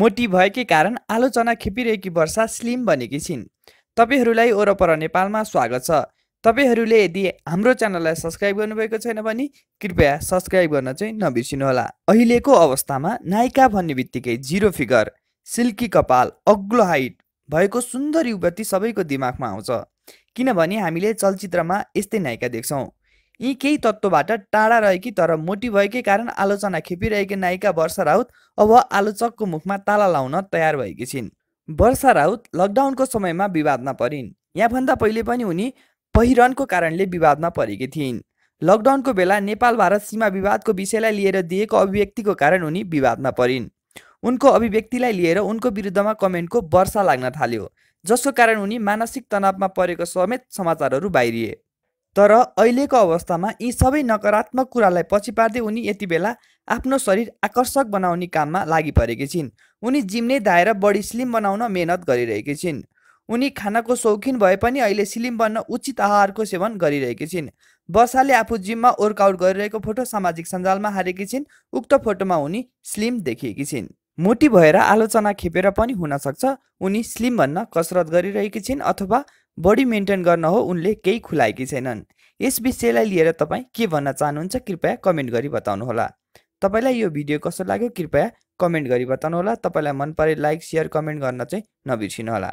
मोटी भएकै कारण आलोचना खेपिरहेकी वर्षा स्लिम बनेकी छिन् तपाईँहरूलाई ओरपर नेपालमा स्वागत छ तपाईँहरूले यदि हाम्रो च्यानललाई सब्सक्राइब गर्नुभएको छैन भने कृपया सब्सक्राइब गर्न चाहिँ नबिर्सिनुहोला अहिलेको अवस्थामा नायिका भन्ने बित्तिकै जिरो फिगर सिल्की कपाल अग्लो हाइट भएको सुन्दर युवती सबैको दिमागमा आउँछ किनभने हामीले चलचित्रमा यस्तै नायिका देख्छौँ यी केही तत्त्वबाट टाढा रहेकी तर मोटी भएकै कारण आलोचना खेपिरहेकी नायिका वर्षा राउत अब आलोचकको मुखमा ताला लाउन तयार भएकी छिन् वर्षा राउत लकडाउनको समयमा विवादमा परिन् यहाँभन्दा पहिले पनि उनी पहिरनको कारणले विवादमा परेकी थिइन् लकडाउनको बेला नेपाल भारत सीमा विवादको विषयलाई लिएर दिएको अभिव्यक्तिको कारण उनी विवादमा परिन् उनको अभिव्यक्तिलाई लिएर उनको विरुद्धमा कमेन्टको वर्षा लाग्न थाल्यो जसको कारण उनी मानसिक तनावमा परेको समेत समाचारहरू बाहिरिए तर अहिलेको अवस्थामा यी सबै नकारात्मक कुरालाई पछि पार्दै उनी यति बेला आफ्नो शरीर आकर्षक बनाउने काममा परेकी छिन् उनी जिम नै दाएर बढी स्लिम बनाउन मेहनत गरिरहेकी छिन् उनी खानाको शौखिन भए पनि अहिले स्लिम बन्न उचित आहारको सेवन गरिरहेकी छिन् वर्षाले आफू जिममा वर्कआउट गरिरहेको फोटो सामाजिक सञ्जालमा हारेकी छिन् उक्त फोटोमा उनी स्लिम देखिएकी छिन् मोटी भएर आलोचना खेपेर पनि हुनसक्छ उनी स्लिम भन्न कसरत गरिरहेकी छिन् अथवा बडी मेन्टेन गर्न हो उनले केही खुलाएकी छैनन् यस विषयलाई लिएर तपाईँ के भन्न चाहनुहुन्छ कृपया कमेन्ट गरी बताउनुहोला तपाईँलाई यो भिडियो कस्तो लाग्यो कृपया कमेन्ट गरी बताउनुहोला तपाईँलाई मन परे लाइक सेयर कमेन्ट गर्न चाहिँ नबिर्सिनुहोला